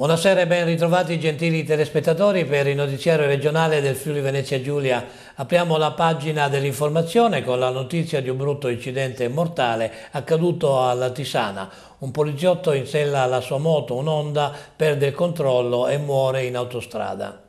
Buonasera e ben ritrovati gentili telespettatori per il notiziario regionale del Friuli Venezia Giulia. Apriamo la pagina dell'informazione con la notizia di un brutto incidente mortale accaduto alla Tisana. Un poliziotto insella la sua moto, un'onda, perde il controllo e muore in autostrada.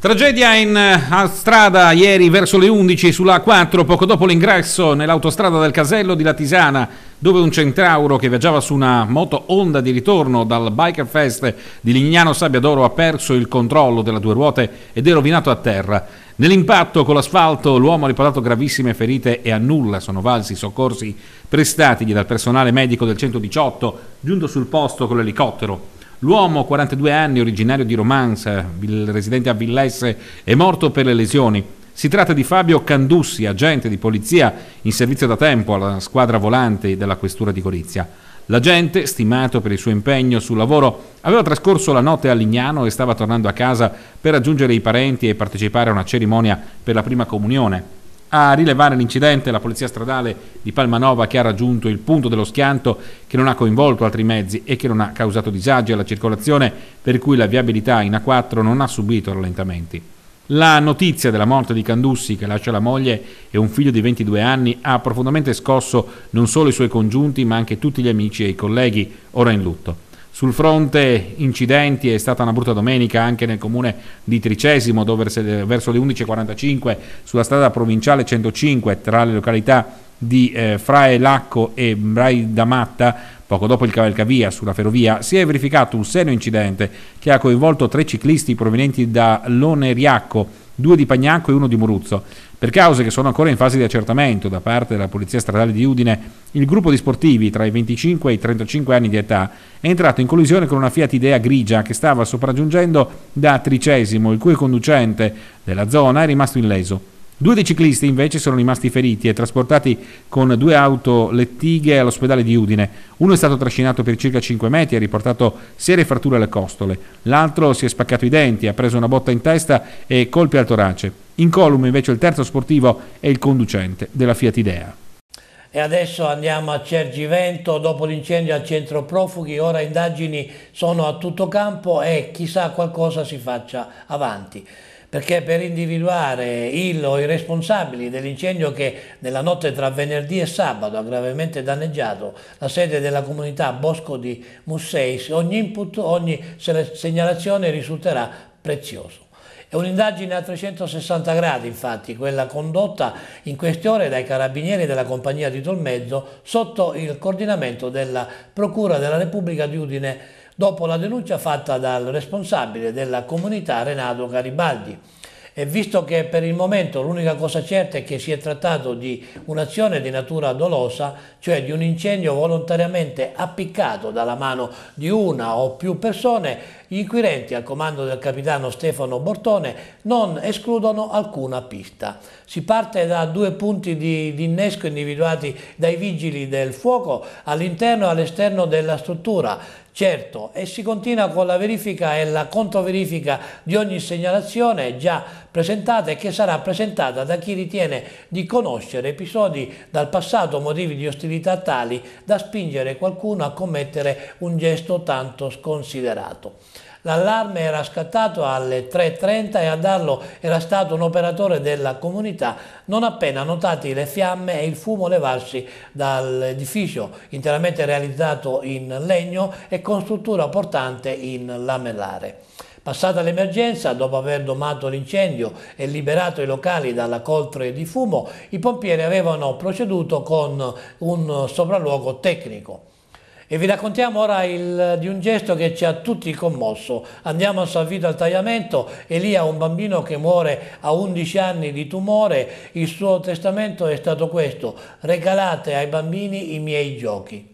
Tragedia in eh, strada ieri verso le 11 sulla 4, poco dopo l'ingresso nell'autostrada del Casello di Latisana, dove un centauro che viaggiava su una moto Honda di ritorno dal Biker Fest di Lignano Sabbia d'Oro ha perso il controllo della due ruote ed è rovinato a terra. Nell'impatto con l'asfalto l'uomo ha riportato gravissime ferite e a nulla sono valsi i soccorsi prestatigli dal personale medico del 118 giunto sul posto con l'elicottero. L'uomo, 42 anni, originario di Romanza, residente a Villesse, è morto per le lesioni. Si tratta di Fabio Candussi, agente di polizia in servizio da tempo alla squadra volante della questura di Gorizia. L'agente, stimato per il suo impegno sul lavoro, aveva trascorso la notte a Lignano e stava tornando a casa per raggiungere i parenti e partecipare a una cerimonia per la prima comunione. A rilevare l'incidente la polizia stradale di Palmanova che ha raggiunto il punto dello schianto che non ha coinvolto altri mezzi e che non ha causato disagi alla circolazione per cui la viabilità in A4 non ha subito rallentamenti. La notizia della morte di Candussi, che lascia la moglie e un figlio di 22 anni, ha profondamente scosso non solo i suoi congiunti ma anche tutti gli amici e i colleghi, ora in lutto. Sul fronte incidenti è stata una brutta domenica anche nel comune di Tricesimo, dove verso le 11.45 sulla strada provinciale 105 tra le località di eh, Frae Lacco e Braidamatta, poco dopo il cavalcavia sulla ferrovia, si è verificato un serio incidente che ha coinvolto tre ciclisti provenienti da Loneriacco due di Pagnacco e uno di Muruzzo. Per cause che sono ancora in fase di accertamento da parte della Polizia Stradale di Udine, il gruppo di sportivi tra i 25 e i 35 anni di età è entrato in collisione con una Fiat Idea grigia che stava sopraggiungendo da Tricesimo, il cui conducente della zona è rimasto illeso. Due dei ciclisti invece sono rimasti feriti e trasportati con due auto lettighe all'ospedale di Udine. Uno è stato trascinato per circa 5 metri e ha riportato serie fratture alle costole. L'altro si è spaccato i denti, ha preso una botta in testa e colpi al torace. In column invece il terzo sportivo è il conducente della Fiat Idea. E adesso andiamo a Cergivento, dopo l'incendio al centro profughi, ora indagini sono a tutto campo e chissà qualcosa si faccia avanti perché per individuare il o i responsabili dell'incendio che nella notte tra venerdì e sabato ha gravemente danneggiato la sede della comunità Bosco di Musseis, ogni input, ogni segnalazione risulterà prezioso. È un'indagine a 360 gradi, infatti, quella condotta in questione dai carabinieri della compagnia di Tolmezzo sotto il coordinamento della Procura della Repubblica di Udine dopo la denuncia fatta dal responsabile della comunità Renato Garibaldi. E visto che per il momento l'unica cosa certa è che si è trattato di un'azione di natura dolosa, cioè di un incendio volontariamente appiccato dalla mano di una o più persone, gli inquirenti, al comando del capitano Stefano Bortone, non escludono alcuna pista. Si parte da due punti di, di innesco individuati dai vigili del fuoco all'interno e all'esterno della struttura, Certo, e si continua con la verifica e la controverifica di ogni segnalazione già presentata e che sarà presentata da chi ritiene di conoscere episodi dal passato motivi di ostilità tali da spingere qualcuno a commettere un gesto tanto sconsiderato. L'allarme era scattato alle 3.30 e a darlo era stato un operatore della comunità, non appena notati le fiamme e il fumo levarsi dall'edificio, interamente realizzato in legno e con struttura portante in lamellare. Passata l'emergenza, dopo aver domato l'incendio e liberato i locali dalla coltre di fumo, i pompieri avevano proceduto con un sopralluogo tecnico. E vi raccontiamo ora il, di un gesto che ci ha tutti commosso. Andiamo a San Vito al Tagliamento e lì ha un bambino che muore a 11 anni di tumore. Il suo testamento è stato questo, regalate ai bambini i miei giochi.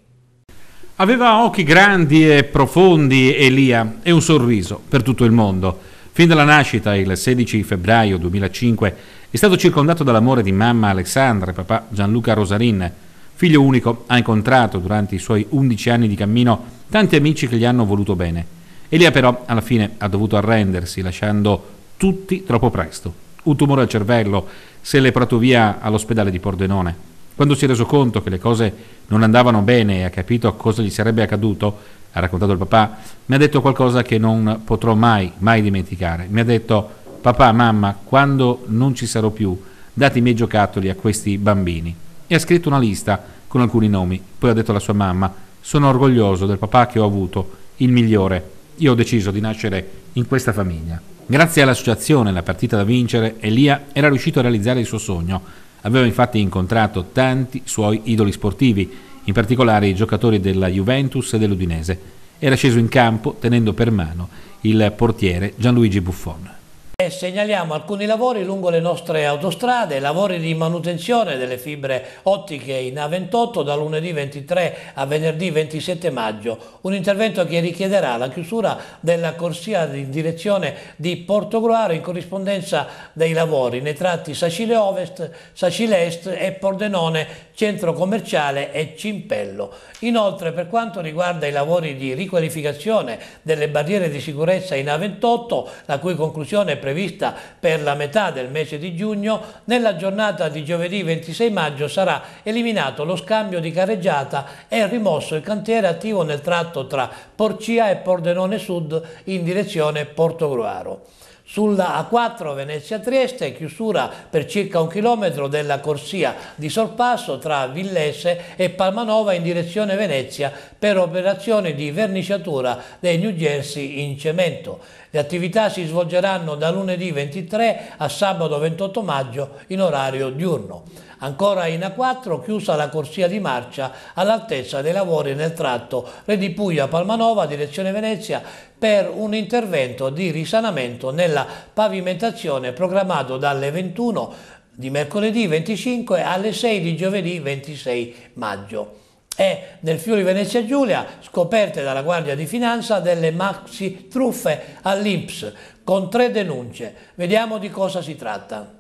Aveva occhi grandi e profondi Elia e un sorriso per tutto il mondo. Fin dalla nascita, il 16 febbraio 2005, è stato circondato dall'amore di mamma Alexandra e papà Gianluca Rosarin, Figlio unico, ha incontrato durante i suoi 11 anni di cammino tanti amici che gli hanno voluto bene. Elia però alla fine ha dovuto arrendersi, lasciando tutti troppo presto. Un tumore al cervello se l'è portato via all'ospedale di Pordenone. Quando si è reso conto che le cose non andavano bene e ha capito cosa gli sarebbe accaduto, ha raccontato il papà, mi ha detto qualcosa che non potrò mai, mai dimenticare. Mi ha detto, papà, mamma, quando non ci sarò più, date i miei giocattoli a questi bambini e ha scritto una lista con alcuni nomi. Poi ha detto alla sua mamma, sono orgoglioso del papà che ho avuto, il migliore. Io ho deciso di nascere in questa famiglia. Grazie all'associazione La partita da vincere, Elia era riuscito a realizzare il suo sogno. Aveva infatti incontrato tanti suoi idoli sportivi, in particolare i giocatori della Juventus e dell'Udinese. Era sceso in campo tenendo per mano il portiere Gianluigi Buffon e segnaliamo alcuni lavori lungo le nostre autostrade, lavori di manutenzione delle fibre ottiche in A28 da lunedì 23 a venerdì 27 maggio, un intervento che richiederà la chiusura della corsia in direzione di Porto Groaro in corrispondenza dei lavori nei tratti Sacile Ovest, Sacile Est e Pordenone, centro commerciale e Cimpello. Inoltre per quanto riguarda i lavori di riqualificazione delle barriere di sicurezza in A28, la cui conclusione è prevista per la metà del mese di giugno, nella giornata di giovedì 26 maggio sarà eliminato lo scambio di carreggiata e rimosso il cantiere attivo nel tratto tra Porcia e Pordenone Sud in direzione Portogruaro sulla A4 Venezia-Trieste, chiusura per circa un chilometro della corsia di sorpasso tra Villese e Palmanova in direzione Venezia per operazioni di verniciatura dei New Jersey in cemento le attività si svolgeranno da lunedì 23 a sabato 28 maggio in orario diurno. Ancora in A4 chiusa la corsia di marcia all'altezza dei lavori nel tratto Redipuglia-Palmanova direzione Venezia per un intervento di risanamento nella pavimentazione programmato dalle 21 di mercoledì 25 alle 6 di giovedì 26 maggio e nel Fiori Venezia Giulia scoperte dalla Guardia di Finanza delle maxi truffe all'Inps con tre denunce. Vediamo di cosa si tratta.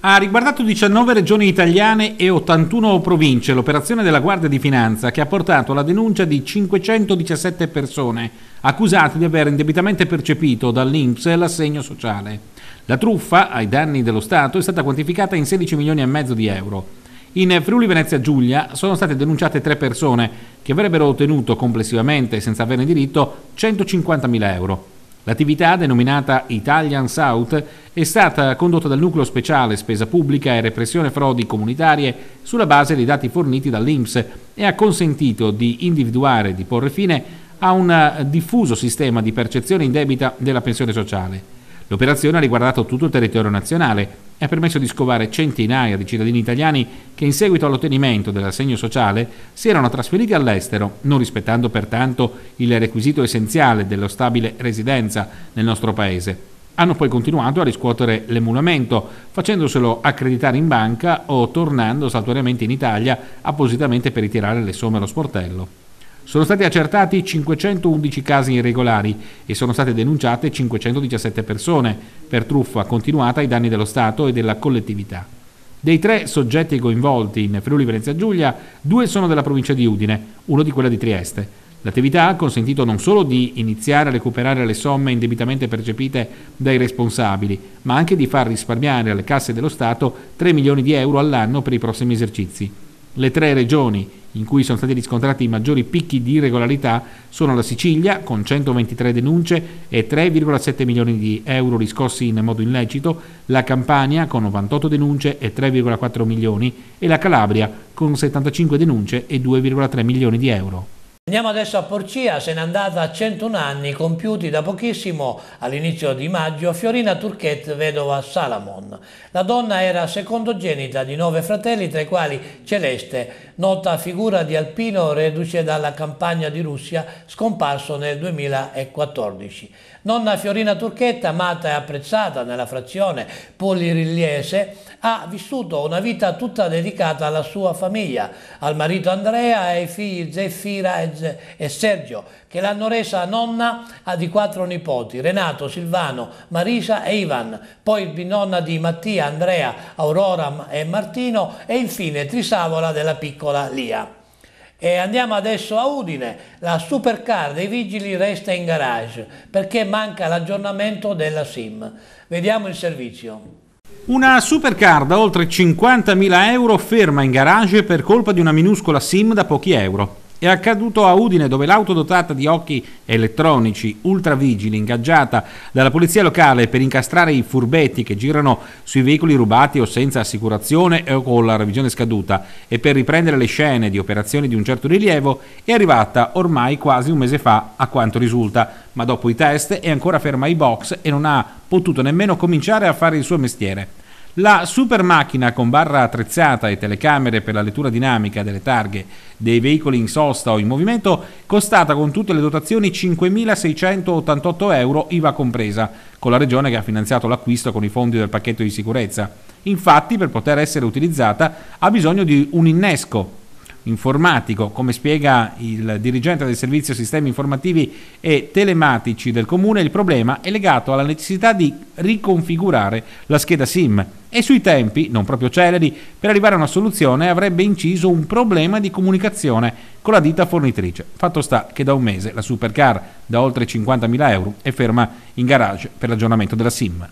Ha riguardato 19 regioni italiane e 81 province l'operazione della Guardia di Finanza che ha portato alla denuncia di 517 persone accusate di aver indebitamente percepito dall'Inps l'assegno sociale. La truffa ai danni dello Stato è stata quantificata in 16 milioni e mezzo di euro. In Friuli Venezia Giulia sono state denunciate tre persone che avrebbero ottenuto complessivamente, senza averne diritto, 150.000 euro. L'attività, denominata Italian South, è stata condotta dal nucleo speciale spesa pubblica e repressione frodi comunitarie sulla base dei dati forniti dall'INPS e ha consentito di individuare e di porre fine a un diffuso sistema di percezione indebita della pensione sociale. L'operazione ha riguardato tutto il territorio nazionale ha permesso di scovare centinaia di cittadini italiani che in seguito all'ottenimento dell'assegno sociale si erano trasferiti all'estero, non rispettando pertanto il requisito essenziale dello stabile residenza nel nostro Paese. Hanno poi continuato a riscuotere l'emulamento, facendoselo accreditare in banca o tornando saltuariamente in Italia appositamente per ritirare le somme allo sportello. Sono stati accertati 511 casi irregolari e sono state denunciate 517 persone per truffa continuata ai danni dello Stato e della collettività. Dei tre soggetti coinvolti in Friuli Venezia Giulia, due sono della provincia di Udine, uno di quella di Trieste. L'attività ha consentito non solo di iniziare a recuperare le somme indebitamente percepite dai responsabili, ma anche di far risparmiare alle casse dello Stato 3 milioni di euro all'anno per i prossimi esercizi. Le tre regioni in cui sono stati riscontrati i maggiori picchi di irregolarità sono la Sicilia con 123 denunce e 3,7 milioni di euro riscossi in modo illecito, la Campania con 98 denunce e 3,4 milioni e la Calabria con 75 denunce e 2,3 milioni di euro. Andiamo adesso a Porcia, se n'è andata a 101 anni compiuti da pochissimo all'inizio di maggio Fiorina Turquette, vedova Salamon. La donna era secondogenita di nove fratelli, tra i quali Celeste, nota figura di alpino reduce dalla campagna di Russia, scomparso nel 2014. Nonna Fiorina Turchetta, amata e apprezzata nella frazione polirigliese, ha vissuto una vita tutta dedicata alla sua famiglia, al marito Andrea e ai figli Zeffira e Gomez e Sergio, che l'hanno resa nonna di quattro nipoti, Renato, Silvano, Marisa e Ivan, poi nonna di Mattia, Andrea, Aurora e Martino e infine Trisavola della piccola Lia. E andiamo adesso a Udine, la supercar dei vigili resta in garage perché manca l'aggiornamento della SIM. Vediamo il servizio. Una supercar da oltre 50.000 euro ferma in garage per colpa di una minuscola SIM da pochi euro. È accaduto a Udine dove l'auto dotata di occhi elettronici ultravigili ingaggiata dalla polizia locale per incastrare i furbetti che girano sui veicoli rubati o senza assicurazione o con la revisione scaduta e per riprendere le scene di operazioni di un certo rilievo è arrivata ormai quasi un mese fa a quanto risulta, ma dopo i test è ancora ferma ai box e non ha potuto nemmeno cominciare a fare il suo mestiere. La super macchina con barra attrezzata e telecamere per la lettura dinamica delle targhe dei veicoli in sosta o in movimento, costata con tutte le dotazioni 5.688 euro IVA compresa, con la regione che ha finanziato l'acquisto con i fondi del pacchetto di sicurezza. Infatti, per poter essere utilizzata ha bisogno di un innesco informatico, come spiega il dirigente del servizio sistemi informativi e telematici del comune, il problema è legato alla necessità di riconfigurare la scheda SIM e sui tempi, non proprio celeri, per arrivare a una soluzione avrebbe inciso un problema di comunicazione con la ditta fornitrice. Fatto sta che da un mese la supercar da oltre 50.000 euro è ferma in garage per l'aggiornamento della SIM.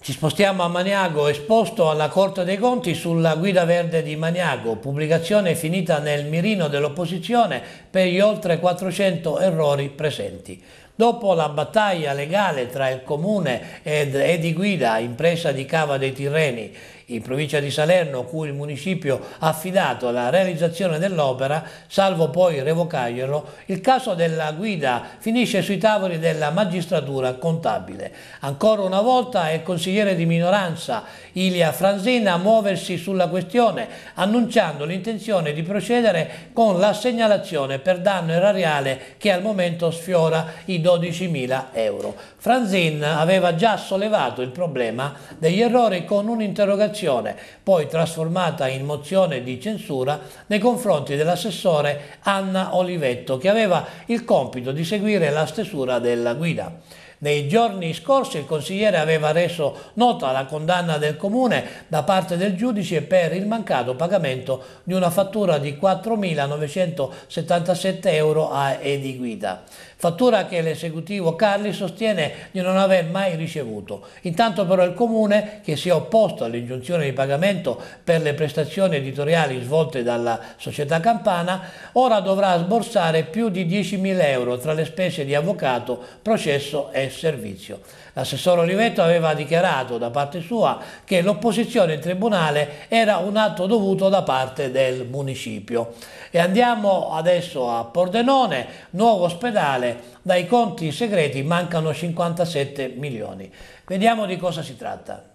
Ci spostiamo a Maniago, esposto alla Corte dei Conti sulla guida verde di Maniago, pubblicazione finita nel mirino dell'opposizione per gli oltre 400 errori presenti. Dopo la battaglia legale tra il comune ed, Ediguida, impresa di Cava dei Tirreni, in provincia di Salerno, cui il municipio ha affidato la realizzazione dell'opera, salvo poi revocarglielo, il caso della guida finisce sui tavoli della magistratura contabile. Ancora una volta è il consigliere di minoranza Ilia Franzina a muoversi sulla questione, annunciando l'intenzione di procedere con la segnalazione per danno erariale che al momento sfiora i 12.000 euro. Franzin aveva già sollevato il problema degli errori con un'interrogazione interrogazione, poi trasformata in mozione di censura nei confronti dell'assessore Anna Olivetto, che aveva il compito di seguire la stesura della guida. Nei giorni scorsi il consigliere aveva reso nota la condanna del comune da parte del giudice per il mancato pagamento di una fattura di 4.977 euro a Edi Guida fattura che l'esecutivo Carli sostiene di non aver mai ricevuto. Intanto però il Comune, che si è opposto all'ingiunzione di pagamento per le prestazioni editoriali svolte dalla società campana, ora dovrà sborsare più di 10.000 euro tra le spese di avvocato, processo e servizio. L'assessore Olivetto aveva dichiarato da parte sua che l'opposizione in tribunale era un atto dovuto da parte del municipio. E andiamo adesso a Pordenone, nuovo ospedale dai conti segreti mancano 57 milioni. Vediamo di cosa si tratta.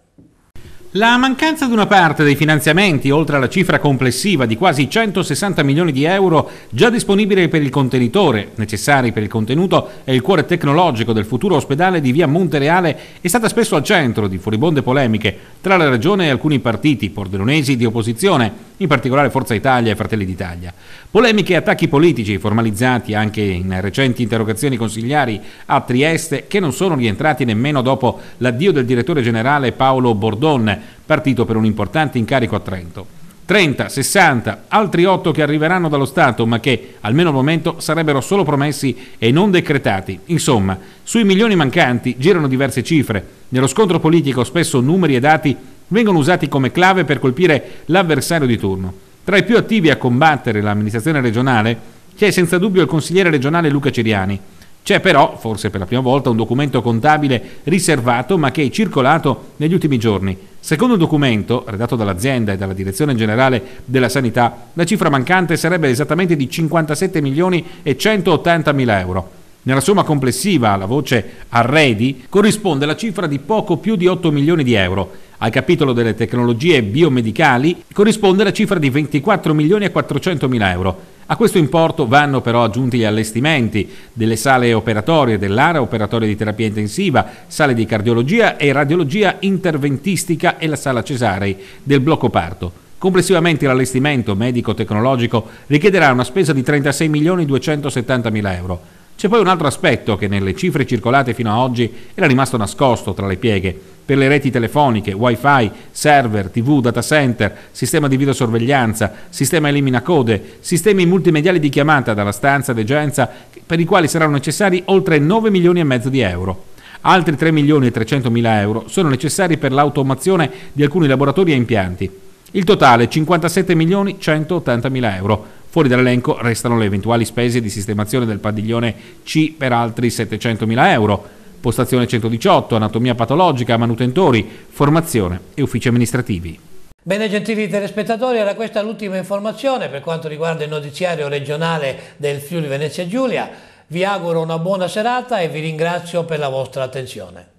La mancanza di una parte dei finanziamenti, oltre alla cifra complessiva di quasi 160 milioni di euro già disponibili per il contenitore, necessari per il contenuto e il cuore tecnologico del futuro ospedale di via Montereale, è stata spesso al centro di furibonde polemiche tra la Regione e alcuni partiti pordenonesi di opposizione, in particolare Forza Italia e Fratelli d'Italia. Polemiche e attacchi politici formalizzati anche in recenti interrogazioni consigliari a Trieste che non sono rientrati nemmeno dopo l'addio del direttore generale Paolo Bordone partito per un importante incarico a Trento. 30, 60, altri 8 che arriveranno dallo Stato ma che, almeno al momento, sarebbero solo promessi e non decretati. Insomma, sui milioni mancanti girano diverse cifre. Nello scontro politico spesso numeri e dati vengono usati come clave per colpire l'avversario di turno. Tra i più attivi a combattere l'amministrazione regionale c'è senza dubbio il consigliere regionale Luca Ciriani. C'è però, forse per la prima volta, un documento contabile riservato ma che è circolato negli ultimi giorni. Secondo il documento, redatto dall'azienda e dalla Direzione Generale della Sanità, la cifra mancante sarebbe esattamente di 57 milioni e 180 mila euro. Nella somma complessiva, la voce arredi, corrisponde la cifra di poco più di 8 milioni di euro. Al capitolo delle tecnologie biomedicali corrisponde la cifra di 24 milioni e 400 mila euro. A questo importo vanno però aggiunti gli allestimenti delle sale operatorie, dell'area operatoria di terapia intensiva, sale di cardiologia e radiologia interventistica e la sala cesarei del blocco parto. Complessivamente l'allestimento medico-tecnologico richiederà una spesa di 36 milioni 270 mila euro. C'è poi un altro aspetto che nelle cifre circolate fino ad oggi era rimasto nascosto tra le pieghe. Per le reti telefoniche, wifi, server, tv, data center, sistema di videosorveglianza, sistema elimina code, sistemi multimediali di chiamata dalla stanza degenza per i quali saranno necessari oltre 9 milioni e mezzo di euro. Altri 3 milioni e 300 mila euro sono necessari per l'automazione di alcuni laboratori e impianti. Il totale 57 milioni 180 mila euro. Fuori dall'elenco restano le eventuali spese di sistemazione del padiglione C per altri 700.000 euro, postazione 118, anatomia patologica, manutentori, formazione e uffici amministrativi. Bene gentili telespettatori, era questa l'ultima informazione per quanto riguarda il notiziario regionale del Friuli Venezia Giulia. Vi auguro una buona serata e vi ringrazio per la vostra attenzione.